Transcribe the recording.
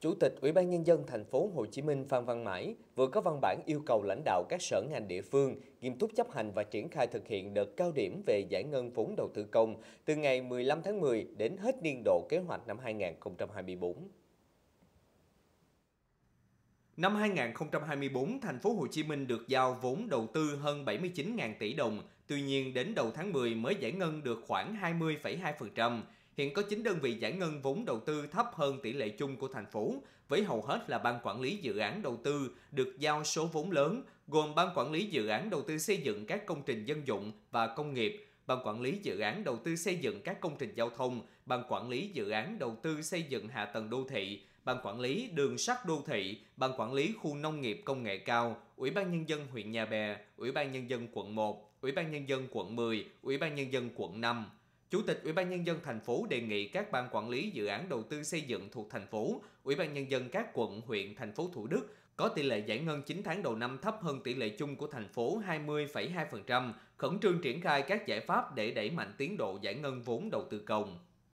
Chủ tịch Ủy ban nhân dân thành phố Hồ Chí Minh Phan Văn Mãi vừa có văn bản yêu cầu lãnh đạo các sở ngành địa phương nghiêm túc chấp hành và triển khai thực hiện đợt cao điểm về giải ngân vốn đầu tư công từ ngày 15 tháng 10 đến hết niên độ kế hoạch năm 2024. Năm 2024, thành phố Hồ Chí Minh được giao vốn đầu tư hơn 79.000 tỷ đồng, tuy nhiên đến đầu tháng 10 mới giải ngân được khoảng 20,2%. Hiện có 9 đơn vị giải ngân vốn đầu tư thấp hơn tỷ lệ chung của thành phố, với hầu hết là ban quản lý dự án đầu tư được giao số vốn lớn, gồm ban quản lý dự án đầu tư xây dựng các công trình dân dụng và công nghiệp, ban quản lý dự án đầu tư xây dựng các công trình giao thông, ban quản lý dự án đầu tư xây dựng hạ tầng đô thị, ban quản lý đường sắt đô thị, ban quản lý khu nông nghiệp công nghệ cao, Ủy ban nhân dân huyện Nhà Bè, Ủy ban nhân dân quận 1, Ủy ban nhân dân quận 10, Ủy ban nhân dân quận 5. Chủ tịch Ủy ban nhân dân thành phố đề nghị các ban quản lý dự án đầu tư xây dựng thuộc thành phố, Ủy ban nhân dân các quận, huyện, thành phố Thủ Đức có tỷ lệ giải ngân 9 tháng đầu năm thấp hơn tỷ lệ chung của thành phố 20,2%, khẩn trương triển khai các giải pháp để đẩy mạnh tiến độ giải ngân vốn đầu tư công.